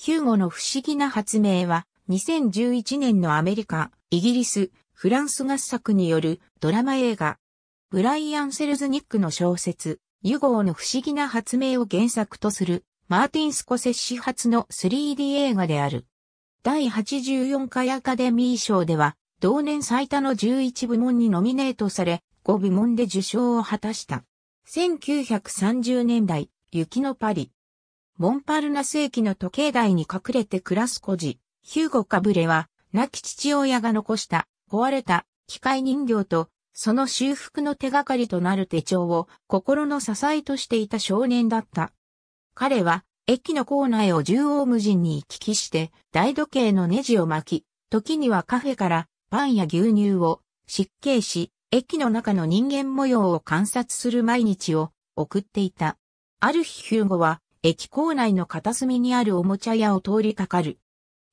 ヒューゴの不思議な発明は、2011年のアメリカ、イギリス、フランス合作によるドラマ映画、ブライアン・セルズニックの小説、ユゴーの不思議な発明を原作とする、マーティン・スコセッシ発の 3D 映画である。第84回アカデミー賞では、同年最多の11部門にノミネートされ、5部門で受賞を果たした。1930年代、雪のパリ、モンパルナス駅の時計台に隠れて暮らす孤児、ヒューゴ・カブレは、亡き父親が残した壊れた機械人形と、その修復の手がかりとなる手帳を心の支えとしていた少年だった。彼は、駅の構内を縦横無尽に行き来して、大時計のネジを巻き、時にはカフェからパンや牛乳を失敬し、駅の中の人間模様を観察する毎日を送っていた。ある日ヒューゴは駅構内の片隅にあるおもちゃ屋を通りかかる。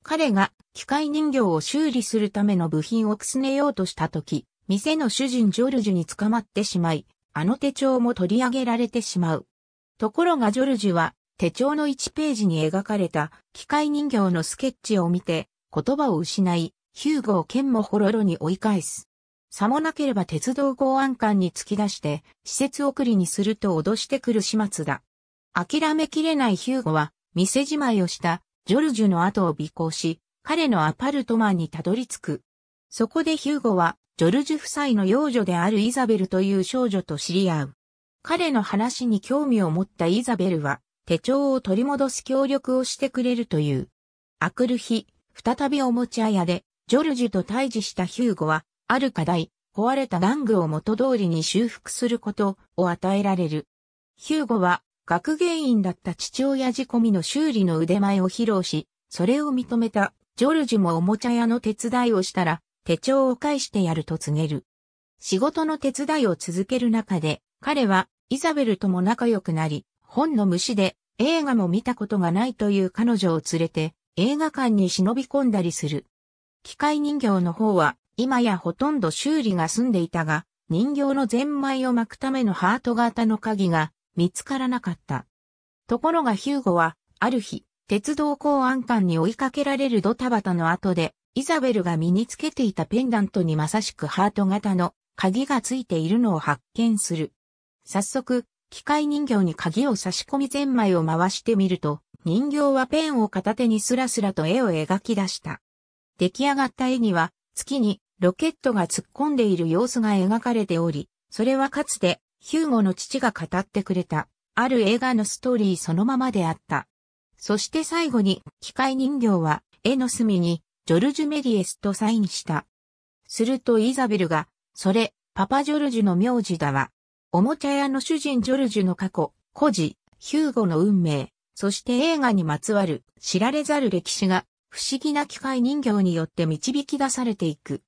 彼が機械人形を修理するための部品をくすねようとした時、店の主人ジョルジュに捕まってしまい、あの手帳も取り上げられてしまう。ところがジョルジュは手帳の1ページに描かれた機械人形のスケッチを見て言葉を失い、ヒューゴを剣もほろろに追い返す。さもなければ鉄道公安官に突き出して施設送りにすると脅してくる始末だ。諦めきれないヒューゴは、店じまいをしたジョルジュの後を尾行し、彼のアパルトマンにたどり着く。そこでヒューゴは、ジョルジュ夫妻の養女であるイザベルという少女と知り合う。彼の話に興味を持ったイザベルは、手帳を取り戻す協力をしてくれるという。あくる日、再びおもちゃ屋で、ジョルジュと対峙したヒューゴは、ある課題、壊れた玩具を元通りに修復することを与えられる。ヒューゴは学芸員だった父親仕込みの修理の腕前を披露し、それを認めたジョルジュもおもちゃ屋の手伝いをしたら、手帳を返してやると告げる。仕事の手伝いを続ける中で、彼はイザベルとも仲良くなり、本の虫で映画も見たことがないという彼女を連れて映画館に忍び込んだりする。機械人形の方は今やほとんど修理が済んでいたが、人形のゼンマイを巻くためのハート型の鍵が見つからなかった。ところがヒューゴは、ある日、鉄道公安官に追いかけられるドタバタの後で、イザベルが身につけていたペンダントにまさしくハート型の鍵がついているのを発見する。早速、機械人形に鍵を差し込みゼンマイを回してみると、人形はペンを片手にスラスラと絵を描き出した。出来上がった絵には、月にロケットが突っ込んでいる様子が描かれており、それはかつてヒューゴの父が語ってくれた、ある映画のストーリーそのままであった。そして最後に、機械人形は、絵の隅に、ジョルジュ・メリエスとサインした。するとイザベルが、それ、パパ・ジョルジュの名字だわ。おもちゃ屋の主人ジョルジュの過去、孤児、ヒューゴの運命、そして映画にまつわる知られざる歴史が不思議な機械人形によって導き出されていく。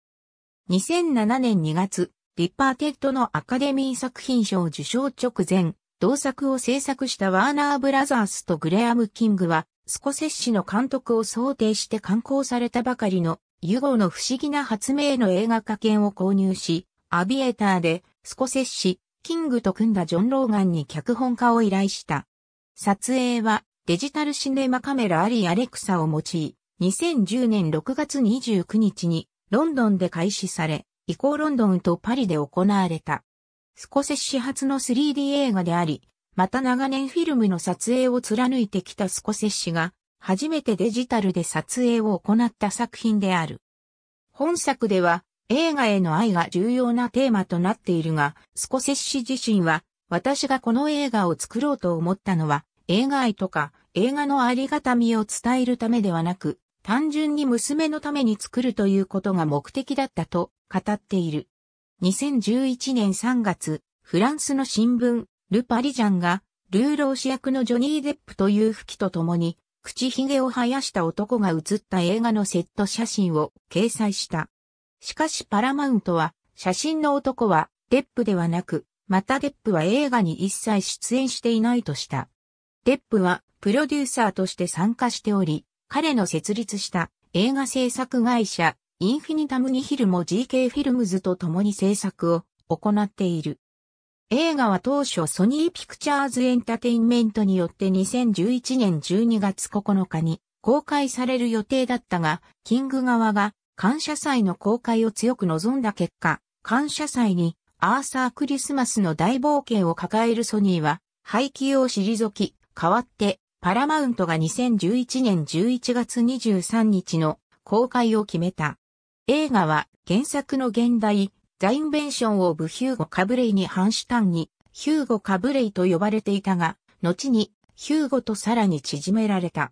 2007年2月、リッパーテッドのアカデミー作品賞受賞直前、同作を制作したワーナーブラザースとグレアム・キングは、スコセッシの監督を想定して刊行されたばかりの、ユゴの不思議な発明の映画化券を購入し、アビエーターで、スコセッシ、キングと組んだジョン・ローガンに脚本家を依頼した。撮影は、デジタルシネマカメラアリー・アレクサを用い、2010年6月29日に、ロンドンで開始され、以降ロンドンとパリで行われた。スコセッシ発の 3D 映画であり、また長年フィルムの撮影を貫いてきたスコセッシが、初めてデジタルで撮影を行った作品である。本作では、映画への愛が重要なテーマとなっているが、スコセッシ自身は、私がこの映画を作ろうと思ったのは、映画愛とか映画のありがたみを伝えるためではなく、単純に娘のために作るということが目的だったと語っている。2011年3月、フランスの新聞、ルパリジャンが、ルーロー氏役のジョニー・デップという吹きと共に、口ひげを生やした男が写った映画のセット写真を掲載した。しかしパラマウントは、写真の男はデップではなく、またデップは映画に一切出演していないとした。デップはプロデューサーとして参加しており、彼の設立した映画制作会社インフィニタムニヒルも GK フィルムズと共に制作を行っている。映画は当初ソニーピクチャーズエンタテインメントによって2011年12月9日に公開される予定だったが、キング側が感謝祭の公開を強く望んだ結果、感謝祭にアーサー・クリスマスの大冒険を抱えるソニーは廃棄を退き、代わってパラマウントが2011年11月23日の公開を決めた。映画は原作の現代、ザインベンションオブヒューゴ・カブレイに反し単にヒューゴ・カブレイと呼ばれていたが、後にヒューゴとさらに縮められた。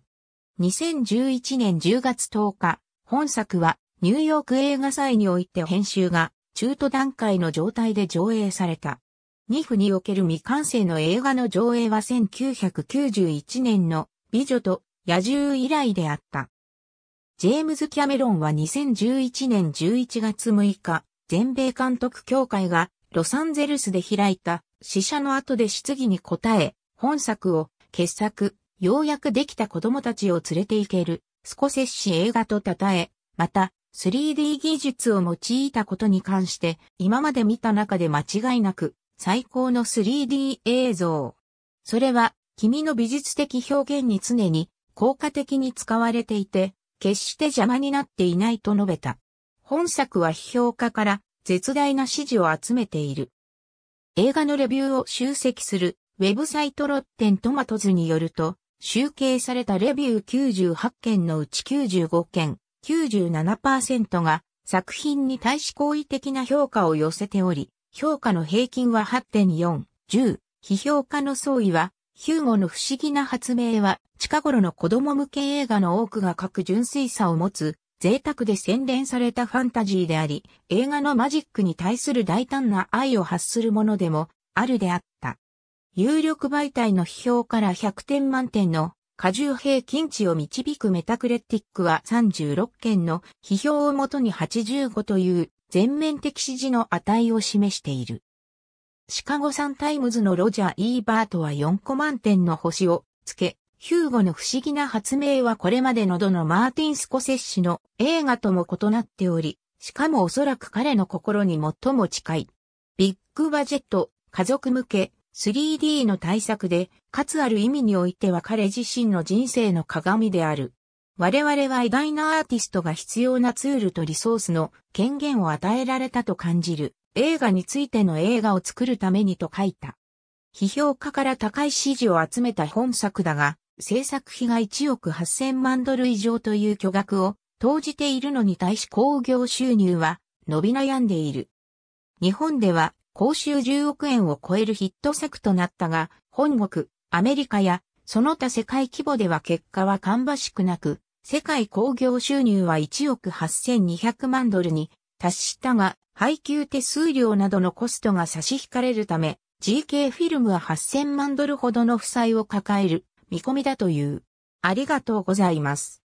2011年10月10日、本作はニューヨーク映画祭において編集が中途段階の状態で上映された。ニフにおける未完成の映画の上映は1991年の美女と野獣以来であった。ジェームズ・キャメロンは2011年11月6日、全米監督協会がロサンゼルスで開いた死者の後で質疑に答え、本作を傑作、ようやくできた子供たちを連れて行ける、スコセッシ映画と称え、また、3D 技術を用いたことに関して、今まで見た中で間違いなく、最高の 3D 映像。それは、君の美術的表現に常に効果的に使われていて、決して邪魔になっていないと述べた。本作は批評家から絶大な支持を集めている。映画のレビューを集積するウェブサイトロッテントマトズによると、集計されたレビュー98件のうち95件、97%が作品に対し好意的な評価を寄せており、評価の平均は8.4、10、批評家の総意は、ヒューゴの不思議な発明は近頃の子供向け映画の多くが各純粋さを持つ、贅沢で洗練されたファンタジーであり、映画のマジックに対する大胆な愛を発するものでも、あるであった。有力媒体の批評から100点満点の過重平均値を導くメタクレティックは36件の批評をもとに85という全面的指示の値を示している。シカゴサンタイムズのロジャー・イーバートは4個満点の星をつけ、ヒューゴの不思議な発明はこれまでのどのマーティン・スコセッシの映画とも異なっており、しかもおそらく彼の心に最も近い。ビッグバジェット、家族向け、3D の対策で、かつある意味においては彼自身の人生の鏡である。我々は偉大なアーティストが必要なツールとリソースの権限を与えられたと感じる。映画についての映画を作るためにと書いた。批評家から高い支持を集めた本作だが、制作費が1億8000万ドル以上という巨額を投じているのに対し工業収入は伸び悩んでいる。日本では公衆10億円を超えるヒット作となったが、本国、アメリカやその他世界規模では結果は芳しくなく、世界工業収入は1億8200万ドルに達したが、配給手数料などのコストが差し引かれるため、GK フィルムは8000万ドルほどの負債を抱える。見込みだという。ありがとうございます。